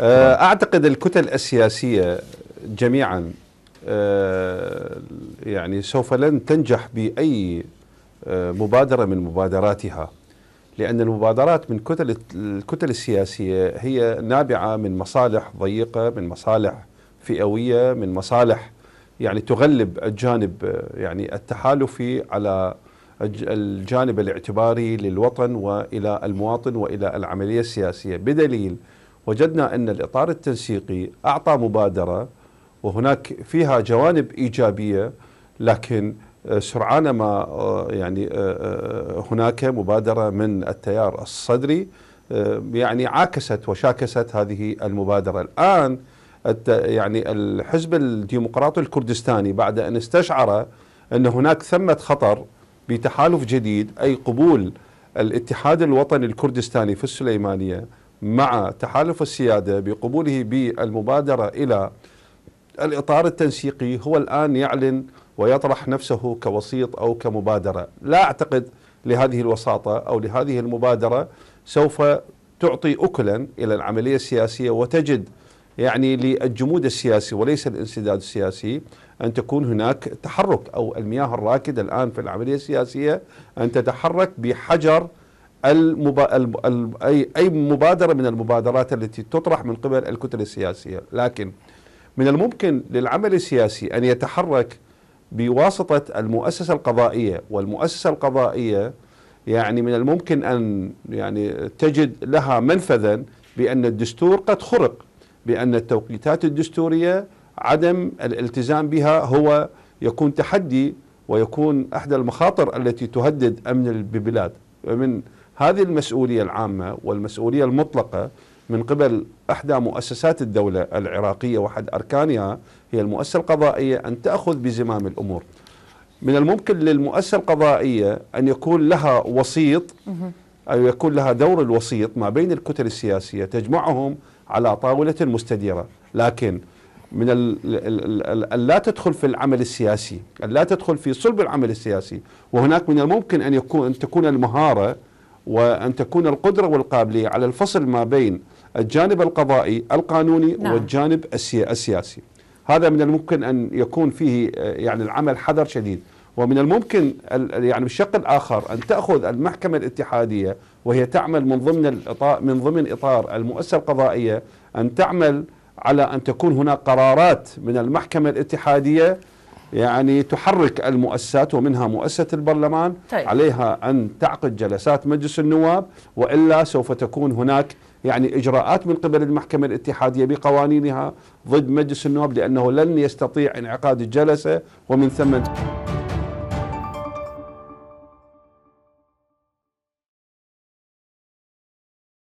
آه، اعتقد الكتل السياسيه جميعا آه، يعني سوف لن تنجح باي آه، مبادره من مبادراتها لان المبادرات من كتل الكتل السياسيه هي نابعه من مصالح ضيقه من مصالح فئويه من مصالح يعني تغلب الجانب يعني التحالفي على الجانب الاعتباري للوطن والى المواطن والى العمليه السياسيه بدليل وجدنا أن الإطار التنسيقي أعطى مبادرة وهناك فيها جوانب إيجابية لكن آه، سرعان ما آه، يعني آه، هناك مبادرة من التيار الصدري يعني عاكست وشاكست هذه المبادرة الآن يعني الحزب الديمقراطي الكردستاني بعد أن استشعر أن هناك ثمة خطر بتحالف جديد أي قبول الاتحاد الوطني الكردستاني في السليمانية مع تحالف السياده بقبوله بالمبادره الى الاطار التنسيقي هو الان يعلن ويطرح نفسه كوسيط او كمبادره، لا اعتقد لهذه الوساطه او لهذه المبادره سوف تعطي اكلا الى العمليه السياسيه وتجد يعني للجمود السياسي وليس الانسداد السياسي ان تكون هناك تحرك او المياه الراكده الان في العمليه السياسيه ان تتحرك بحجر المبا... الب... ال... أي... أي مبادرة من المبادرات التي تطرح من قبل الكتل السياسية لكن من الممكن للعمل السياسي أن يتحرك بواسطة المؤسسة القضائية والمؤسسة القضائية يعني من الممكن أن يعني تجد لها منفذا بأن الدستور قد خرق بأن التوقيتات الدستورية عدم الالتزام بها هو يكون تحدي ويكون أحد المخاطر التي تهدد امن البلاد من هذه المسؤولية العامة والمسؤولية المطلقة من قبل احدى مؤسسات الدوله العراقيه وحد اركانها هي المؤسسه القضائيه ان تاخذ بزمام الامور. من الممكن للمؤسسه القضائيه ان يكون لها وسيط او يكون لها دور الوسيط ما بين الكتل السياسيه تجمعهم على طاوله مستديره، لكن من ان لا تدخل في العمل السياسي، ان لا تدخل في صلب العمل السياسي، وهناك من الممكن ان يكون ان تكون المهاره وأن تكون القدرة والقابلية على الفصل ما بين الجانب القضائي القانوني نعم. والجانب السياسي هذا من الممكن أن يكون فيه آه، يعني العمل حذر شديد ومن الممكن يعني بالشق الآخر أن تأخذ المحكمة الاتحادية وهي تعمل من ضمن الإطار من ضمن إطار المؤسسة القضائية أن تعمل على أن تكون هناك قرارات من المحكمة الاتحادية يعني تحرك المؤسسات ومنها مؤسسة البرلمان طيب. عليها أن تعقد جلسات مجلس النواب وإلا سوف تكون هناك يعني إجراءات من قبل المحكمة الاتحادية بقوانينها ضد مجلس النواب لأنه لن يستطيع انعقاد الجلسة ومن ثم